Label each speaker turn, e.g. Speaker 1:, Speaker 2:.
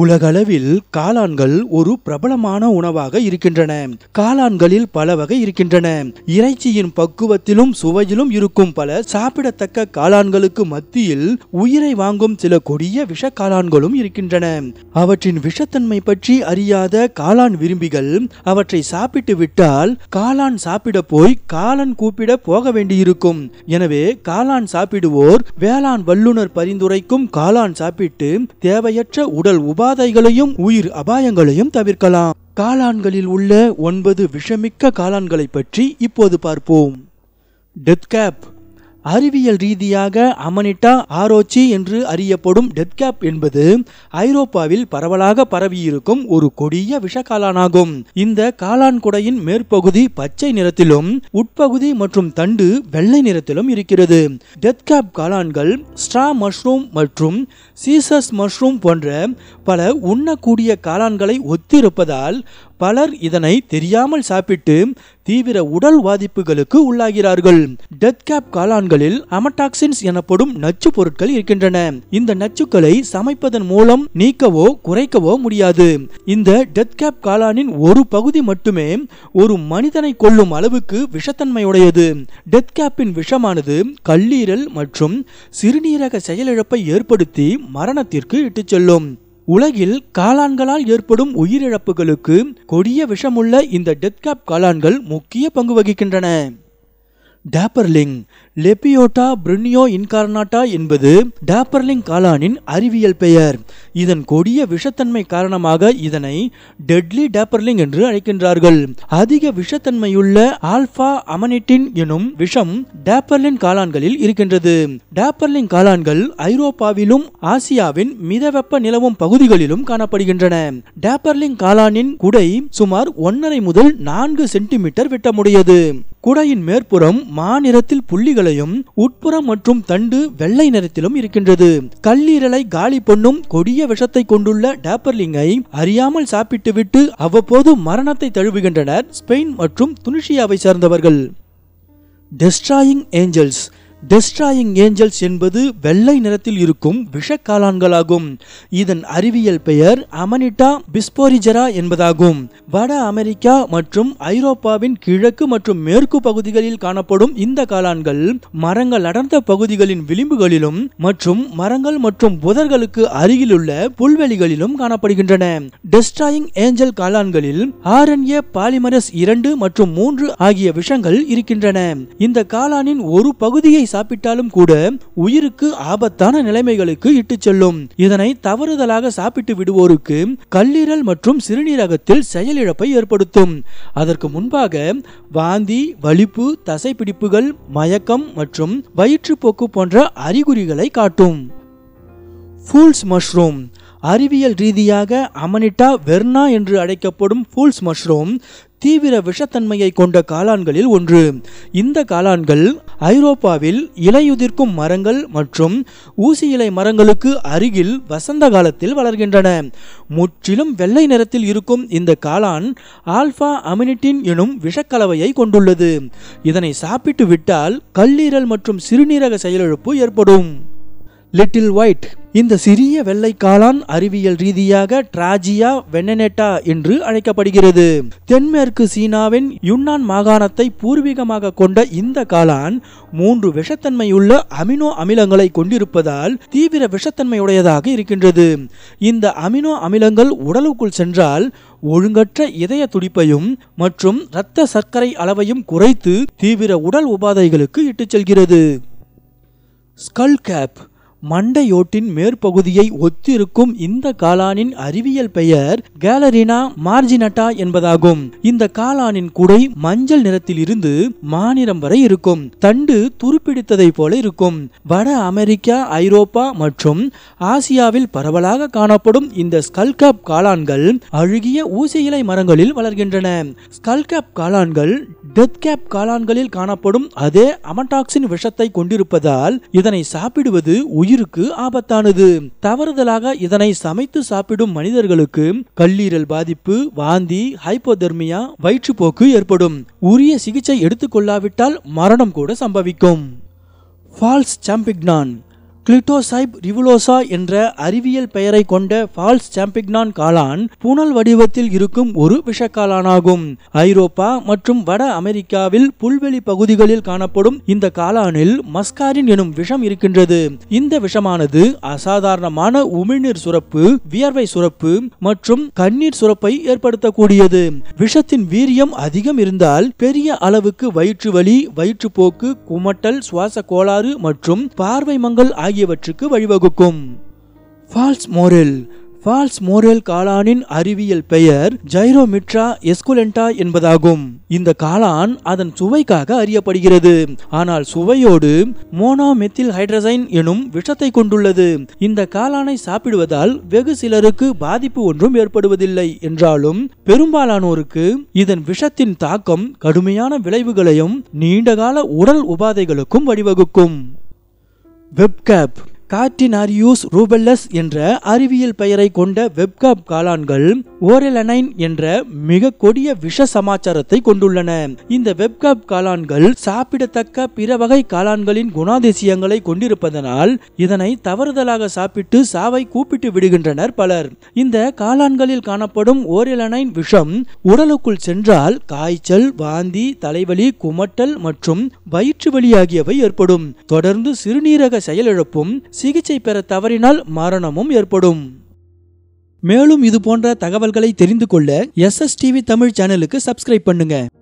Speaker 1: உலகளவில் காளான்கள் ஒரு பிரபலமான உணவாக இருக்கின்றன காளான்களில் பல வகை இருக்கின்றன இறைச்சியின் பக்குவத்திலும் சுவையிலும் இருக்கும் பல சாப்பிடத்தக்க காளான்களுக்கு மத்தியில் உயிரை வாங்கும் சில கொடிய விஷ காளான்களும் இருக்கின்றன அவற்றின் விஷத்தன்மை பற்றி அறியாத காளான் விரும்பிகள் அவற்றை சாப்பிட்டு விட்டால் காளான் சாப்பிட போய் காளான் கூப்பிட போக வேண்டியிருக்கும் எனவே காளான் சாப்பிடுவோர் வேளாண் வல்லுநர் பரிந்துரைக்கும் காளான் சாப்பிட்டு தேவையற்ற உடல் உபாதைகளையும் உயிர் அபாயங்களையும் தவிர்க்கலாம் காளான்களில் உள்ள ஒன்பது விஷமிக்க காளான்களை பற்றி இப்போது பார்ப்போம் டெத் கேப் அறிவியல் ரீதியாக அமனிட்டா ஆரோச்சி என்று அறியப்படும் டெட்கேப் என்பது ஐரோப்பாவில் பரவலாக பரவியிருக்கும் ஒரு கொடிய காளானாகும் இந்த காளான் குடையின் மேற்பகுதி பச்சை நிறத்திலும் உட்பகுதி மற்றும் தண்டு வெள்ளை நிறத்திலும் இருக்கிறது டெட்கேப் காளான்கள் ஸ்ட்ரா மஷ்ரூம் மற்றும் சீசஸ் மஷ்ரூம் போன்ற பல உண்ணக்கூடிய காளான்களை ஒத்திருப்பதால் பலர் இதனை தெரியாமல் சாப்பிட்டு தீவிர உடல் பாதிப்புகளுக்கு உள்ளாகிறார்கள் டெத் கேப் காளான்களில் அமடாக்சின்ஸ் எனப்படும் நச்சு பொருட்கள் இருக்கின்றன இந்த நச்சுக்களை சமைப்பதன் மூலம் நீக்கவோ குறைக்கவோ முடியாது இந்த டெத் கேப் காளானின் ஒரு பகுதி மட்டுமே ஒரு மனிதனை கொள்ளும் அளவுக்கு விஷத்தன்மையுடையது டெத் கேப்பின் விஷமானது கல்லீரல் மற்றும் சிறுநீரக செயலிழப்பை ஏற்படுத்தி மரணத்திற்கு இட்டுச் செல்லும் உலகில் காளான்களால் ஏற்படும் உயிரிழப்புகளுக்கு கொடிய விஷமுள்ள இந்த டெத்காப் காளான்கள் முக்கிய பங்கு வகிக்கின்றன டேப்பர்லிங் லெபியோட்டா பிரினியோ இன்கார்னாட்டா என்பது டாப்பர்லிங் காலானின் அறிவியல் பெயர் இதன் கொடிய விஷத்தன்மை காரணமாக இதனை டெட்லி டாப்பர்லிங் என்று அழைக்கின்றார்கள் அதிக விஷத்தன்மையுள்ள ஆல்பா அமனிட்டின் எனும் விஷம் டாப்பர்லின் காளான்களில் இருக்கின்றது டாப்பர்லிங் காளான்கள் ஐரோப்பாவிலும் ஆசியாவின் மிதவெப்ப நிலவும் பகுதிகளிலும் காணப்படுகின்றன டாப்பர்லிங் காளானின் குடை சுமார் ஒன்னரை முதல் நான்கு சென்டிமீட்டர் விட்டமுடையது குடையின் மேற்புறம் மாநிறத்தில் புள்ளிகளை கொடிகளையும் உட்புறம் மற்றும் தண்டு வெள்ளை நிறத்திலும் இருக்கின்றது கல்லீரலை காலி பொண்ணும் கொடிய விஷத்தை கொண்டுள்ள டேப்பர்லிங்கை அறியாமல் சாப்பிட்டுவிட்டு அவ்வப்போது மரணத்தை தழுவுகின்றனர் ஸ்பெயின் மற்றும் துனிஷியாவை சேர்ந்தவர்கள் டெஸ்ட்ராயிங் ஏஞ்சல்ஸ் டெஸ்ட்ராயிங் ஏஞ்சல்ஸ் என்பது வெள்ளை நிறத்தில் இருக்கும் விஷக்காளான்களாகும் இதன் அறிவியல் பெயர் அமனிட்டா பிஸ்போரிஜரா என்பதாகும் வட அமெரிக்கா மற்றும் ஐரோப்பாவின் கிழக்கு மற்றும் மேற்கு பகுதிகளில் காணப்படும் இந்த காளான்கள் மரங்கள் அடர்ந்த பகுதிகளின் விளிம்புகளிலும் மற்றும் மரங்கள் மற்றும் புதர்களுக்கு அருகிலுள்ள புல்வெளிகளிலும் காணப்படுகின்றன டெஸ்ட்ராயிங் ஏஞ்சல் காளான்களில் ஆர்என்ஏ பாலிமரஸ் இரண்டு மற்றும் மூன்று ஆகிய விஷங்கள் இருக்கின்றன இந்த காளானின் ஒரு பகுதியை சாப்பிட்டாலும் கூட உயிருக்கு ஆபத்தான நிலைமைகளுக்கு இட்டுச் செல்லும் இதனை தவறுதலாக சாப்பிட்டு விடுவோருக்கு கல்லீரல் மற்றும் சிறுநீரகத்தில் செயலிழப்பை ஏற்படுத்தும் அதற்கு முன்பாக வாந்தி வலிப்பு தசைப்பிடிப்புகள் மயக்கம் மற்றும் வயிற்றுப்போக்கு போன்ற அறிகுறிகளை காட்டும் ஃபூல்ஸ் மஷ்ரூம் அறிவியல் ரீதியாக அமனிட்டா வெர்னா என்று அழைக்கப்படும் ஃபூல்ஸ் மஷ்ரூம் தீவிர விஷத்தன்மையை கொண்ட காளான்களில் ஒன்று இந்த காளான்கள் ஐரோப்பாவில் இலையுதிர்க்கும் மரங்கள் மற்றும் ஊசி இலை மரங்களுக்கு அருகில் வசந்த காலத்தில் வளர்கின்றன முற்றிலும் வெள்ளை நிறத்தில் இருக்கும் இந்த காளான் ஆல்பா அமினிட்டின் எனும் விஷக்கலவையை கொண்டுள்ளது இதனை சாப்பிட்டு விட்டால் கல்லீரல் மற்றும் சிறுநீரக செயலிழப்பு ஏற்படும் லிட்டில் ஒயிட் இந்த சிறிய வெள்ளைக்காளான் அறிவியல் ரீதியாக டிராஜியா வெனனெட்டா என்று அழைக்கப்படுகிறது தென்மேற்கு சீனாவின் யுன்னான் மாகாணத்தை பூர்வீகமாக கொண்ட இந்த காளான் மூன்று விஷத்தன்மையுள்ள அமினோ அமிலங்களை கொண்டிருப்பதால் தீவிர விஷத்தன்மையுடையதாக இருக்கின்றது இந்த அமினோ அமிலங்கள் உடலுக்குள் சென்றால் ஒழுங்கற்ற இதய துடிப்பையும் மற்றும் இரத்த சர்க்கரை அளவையும் குறைத்து தீவிர உடல் உபாதைகளுக்கு இட்டுச் செல்கிறது ஸ்கல் கேப் மண்டையோட்டின் மேற்பகுதியை ஒத்திருக்கும் இந்த காளானின் அறிவியல் பெயர் கேலரினா மார்ஜினட்டா என்பதாகும் இந்த காளானின் குடை மஞ்சள் நிறத்தில் இருந்து மாநிலம் வரை இருக்கும் தண்டு துருப்பிடித்ததை போல இருக்கும் வட அமெரிக்கா ஐரோப்பா மற்றும் ஆசியாவில் பரவலாக காணப்படும் இந்த ஸ்கல்கப் காளான்கள் அழுகிய ஊசியிலை மரங்களில் வளர்கின்றன ஸ்கல்கப் காளான்கள் டெத் கேப் காளான்களில் காணப்படும் அதே அமடாக்சின் விஷத்தை கொண்டிருப்பதால் இதனை சாப்பிடுவது உயிருக்கு ஆபத்தானது தவறுதலாக இதனை சமைத்து சாப்பிடும் மனிதர்களுக்கு கல்லீரல் பாதிப்பு வாந்தி ஹைப்போதெர்மியா வயிற்றுப்போக்கு ஏற்படும் உரிய சிகிச்சை எடுத்துக்கொள்ளாவிட்டால் மரணம் கூட சம்பவிக்கும் ஃபால்ஸ் சாம்பிக்னான் கிளிட்டோசைப் ரிவுலோசா என்ற அறிவியல் பெயரை கொண்ட ஃபால்ஸ் சாம்பிக்னான் காளான் புனல் வடிவத்தில் இருக்கும் ஒரு விஷக்காளானாகும் ஐரோப்பா மற்றும் வட அமெரிக்காவில் புல்வெளி பகுதிகளில் காணப்படும் இந்த காளானில் மஸ்காரின் எனும் விஷம் இருக்கின்றது இந்த விஷமானது அசாதாரணமான உமிழ்நீர் சுரப்பு வியர்வை சுரப்பு மற்றும் கண்ணீர் சுரப்பை ஏற்படுத்தக்கூடியது விஷத்தின் வீரியம் அதிகம் இருந்தால் பெரிய அளவுக்கு வயிற்று வலி வயிற்றுப்போக்கு குமட்டல் சுவாச கோளாறு மற்றும் பார்வை மங்கல் ஆகிய ஆகியவற்றுக்கு வழிவகுக்கும் ஃபால்ஸ் மோரல் ஃபால்ஸ் மோரல் காளானின் அறிவியல் பெயர் ஜைரோமிட்ரா எஸ்குலென்டா என்பதாகும் இந்த காளான் அதன் சுவைக்காக அறியப்படுகிறது ஆனால் சுவையோடு மோனோமெத்தில் ஹைட்ரசைன் எனும் விஷத்தை கொண்டுள்ளது இந்த காளானை சாப்பிடுவதால் வெகு சிலருக்கு பாதிப்பு ஒன்றும் ஏற்படுவதில்லை என்றாலும் பெரும்பாலானோருக்கு இதன் விஷத்தின் தாக்கம் கடுமையான விளைவுகளையும் நீண்டகால உடல் உபாதைகளுக்கும் வழிவகுக்கும் webcam கார்டினாரியூஸ் ரூபெல்லஸ் என்ற அறிவியல் பெயரை கொண்ட வெப்காப் காளான்கள் ஓரெலனைன் என்ற மிக கொடிய விஷ சமாச்சாரத்தை கொண்டுள்ளன இந்த வெப்காப் காளான்கள் சாப்பிடத்தக்க பிற வகை காளான்களின் குணாதிசயங்களை கொண்டிருப்பதனால் இதனை தவறுதலாக சாப்பிட்டு சாவை கூப்பிட்டு விடுகின்றனர் பலர் இந்த காளான்களில் காணப்படும் ஓரெலனைன் விஷம் உடலுக்குள் சென்றால் காய்ச்சல் வாந்தி தலைவலி குமட்டல் மற்றும் வயிற்று வலி ஆகியவை ஏற்படும் தொடர்ந்து சிறுநீரக செயலிழப்பும் சிகிச்சை பெற தவறினால் மரணமும் ஏற்படும் மேலும் இது போன்ற தகவல்களை தெரிந்து கொள்ள எஸ்எஸ்டிவி தமிழ் சேனலுக்கு சப்ஸ்கிரைப் பண்ணுங்கள்